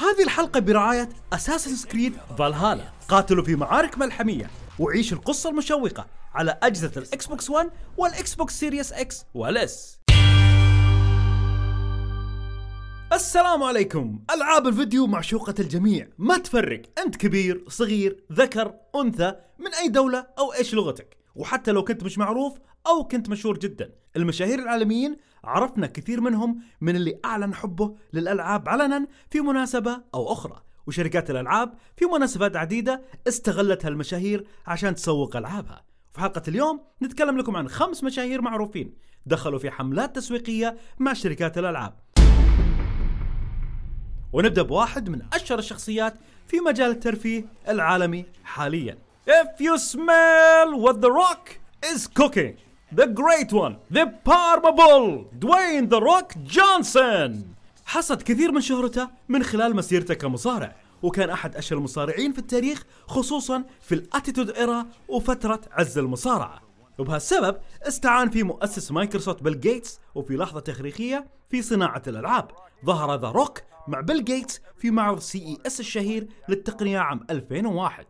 هذه الحلقة برعاية أساسنز كريد فالهالا قاتلوا في معارك ملحمية وعيش القصة المشوقة على أجهزة الإكس بوكس 1 والإكس بوكس سيريس إكس والإس السلام عليكم العاب الفيديو معشوقة الجميع ما تفرق انت كبير صغير ذكر انثى من اي دولة او ايش لغتك وحتى لو كنت مش معروف او كنت مشهور جدا المشاهير العالميين عرفنا كثير منهم من اللي اعلن حبه للالعاب علنا في مناسبة او اخرى وشركات الالعاب في مناسبات عديدة استغلتها المشاهير عشان تسوق العابها في حلقة اليوم نتكلم لكم عن خمس مشاهير معروفين دخلوا في حملات تسويقية مع شركات الالعاب ونبدأ بواحد من أشهر الشخصيات في مجال الترفيه العالمي حاليا If you smell what the rock is cooking The great one The parable, Dwayne دوين The Rock جونسون حصد كثير من شهرته من خلال مسيرته كمصارع وكان احد اشهر المصارعين في التاريخ خصوصا في الاتيتود ايرا وفتره عز المصارعه وبهالسبب استعان في مؤسس مايكروسوفت بيل جيتس وفي لحظه تاريخيه في صناعه الالعاب ظهر ذا روك مع بيل جيتس في معرض سي اي اس الشهير للتقنية عام 2001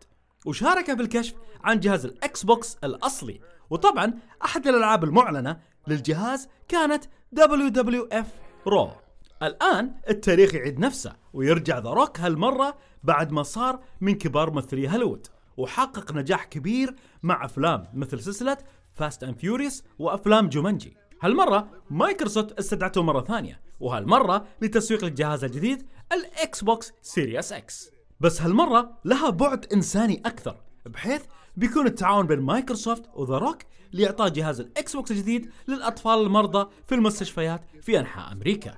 وشارك بالكشف عن جهاز الاكس بوكس الأصلي وطبعا أحد الألعاب المعلنة للجهاز كانت WWF رو الآن التاريخ يعيد نفسه ويرجع ذا روك هالمرة بعد ما صار من كبار ممثلي هوليوود وحقق نجاح كبير مع أفلام مثل سلسلة فاست اند فيوريوس وأفلام جومنجي هالمرة مايكروسوفت استدعته مرة ثانية وهالمرة لتسويق الجهاز الجديد الاكس بوكس سيريس اكس بس هالمرة لها بعد انساني اكثر بحيث بيكون التعاون بين مايكروسوفت وذا روك لاعطاء جهاز الاكس بوكس الجديد للاطفال المرضى في المستشفيات في انحاء امريكا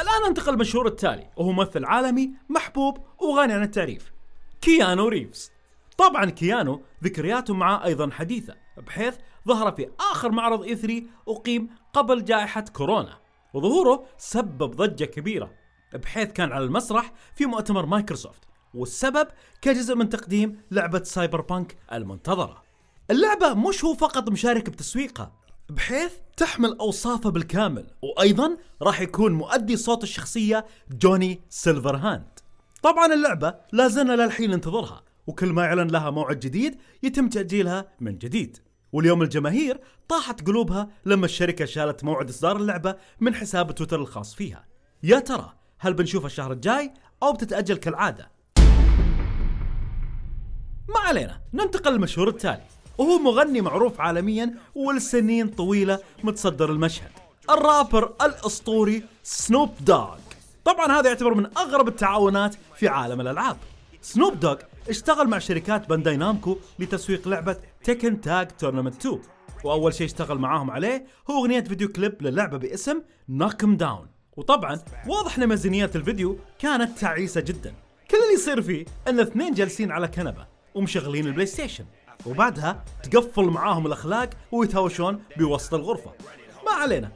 الان انتقل المشهور التالي وهو ممثل عالمي محبوب وغني عن التعريف كيانو ريفز طبعا كيانو ذكرياته معاه ايضا حديثه بحيث ظهر في اخر معرض اي 3 اقيم قبل جائحه كورونا وظهوره سبب ضجه كبيره بحيث كان على المسرح في مؤتمر مايكروسوفت والسبب كجزء من تقديم لعبه سايبر بانك المنتظره. اللعبه مش هو فقط مشارك بتسويقها بحيث تحمل اوصافه بالكامل وايضا راح يكون مؤدي صوت الشخصيه جوني سيلفر هاند. طبعا اللعبه لا زلنا للحين ننتظرها وكل ما يعلن لها موعد جديد يتم تأجيلها من جديد واليوم الجماهير طاحت قلوبها لما الشركة شالت موعد إصدار اللعبة من حساب تويتر الخاص فيها يا ترى هل بنشوف الشهر الجاي أو بتتأجل كالعادة ما علينا ننتقل للمشهور التالي وهو مغني معروف عالميا ولسنين طويلة متصدر المشهد الرابر الأسطوري سنوب دوغ طبعا هذا يعتبر من أغرب التعاونات في عالم الألعاب سنوب دوغ اشتغل مع شركات بانداي نامكو لتسويق لعبة تيكن تاج تورنمنت 2 واول شيء اشتغل معاهم عليه هو اغنية فيديو كليب للعبة باسم ناكم داون وطبعا واضح ان ميزانية الفيديو كانت تعيسة جدا كل اللي يصير فيه ان اثنين جالسين على كنبة ومشغلين البلاي ستيشن وبعدها تقفل معاهم الاخلاق ويتهاوشون بوسط الغرفة ما علينا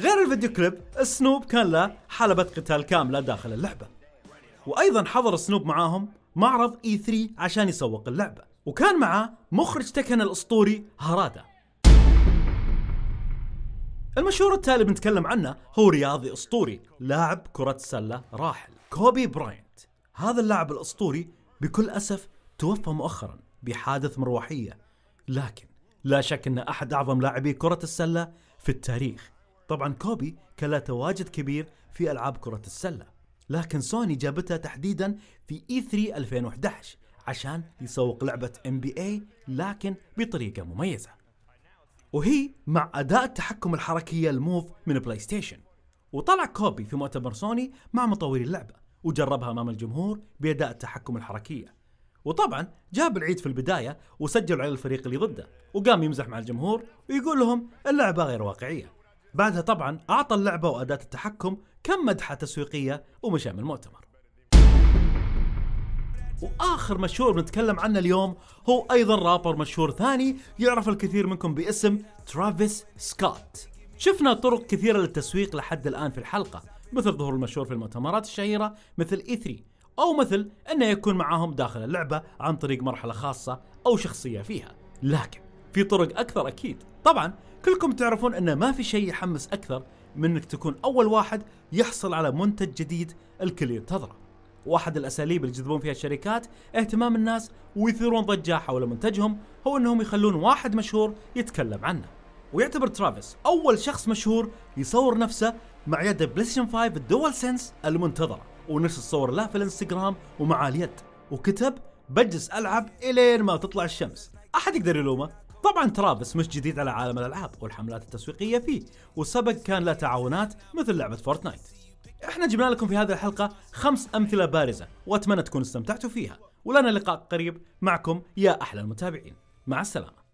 غير الفيديو كليب سنوب كان له حلبة قتال كاملة داخل اللعبة وأيضا حضر سنوب معاهم معرض اي e 3 عشان يسوق اللعبه وكان معاه مخرج تكن الاسطوري هارادا المشهور التالي بنتكلم عنه هو رياضي اسطوري لاعب كرة سلة راحل كوبي براينت هذا اللاعب الاسطوري بكل اسف توفى مؤخرا بحادث مروحية لكن لا شك انه احد اعظم لاعبي كرة السلة في التاريخ طبعا كوبي كان له تواجد كبير في العاب كرة السلة لكن سوني جابتها تحديدا في اي 3 2011 عشان يسوق لعبة ام بي اي لكن بطريقة مميزة وهي مع اداء التحكم الحركية الموف من بلاي ستيشن وطلع كوبي في مؤتمر سوني مع مطوري اللعبة وجربها امام الجمهور باداء التحكم الحركية وطبعا جاب العيد في البداية وسجل على الفريق اللي ضده وقام يمزح مع الجمهور ويقول لهم اللعبة غير واقعية بعدها طبعا اعطى اللعبة واداة التحكم كم مدحة تسويقية ومشى من المؤتمر واخر مشهور بنتكلم عنه اليوم هو ايضا رابر مشهور ثاني يعرف الكثير منكم باسم ترافيس سكوت شفنا طرق كثيرة للتسويق لحد الآن في الحلقة مثل ظهور المشهور في المؤتمرات الشهيرة مثل اي e 3 أو مثل أنه يكون معاهم داخل اللعبة عن طريق مرحلة خاصة أو شخصية فيها لكن في طرق أكثر أكيد طبعا كلكم تعرفون ان ما في شيء يحمس اكثر من انك تكون اول واحد يحصل على منتج جديد الكل ينتظره. واحد الاساليب اللي يجذبون فيها الشركات اهتمام الناس ويثيرون ضجه حول منتجهم هو انهم يخلون واحد مشهور يتكلم عنه. ويعتبر ترافيس اول شخص مشهور يصور نفسه مع يد بلايستيشن 5 الدول سنس المنتظره ونفس الصور له في الانستغرام ومع اليد وكتب بجلس العب الين ما تطلع الشمس احد يقدر يلومه طبعا ترافس مش جديد على عالم الالعاب والحملات التسويقيه فيه وسبق كان له تعاونات مثل لعبه فورتنايت احنا جبنا لكم في هذه الحلقه خمس امثله بارزه واتمنى تكونوا استمتعتوا فيها ولنا لقاء قريب معكم يا احلى المتابعين مع السلامه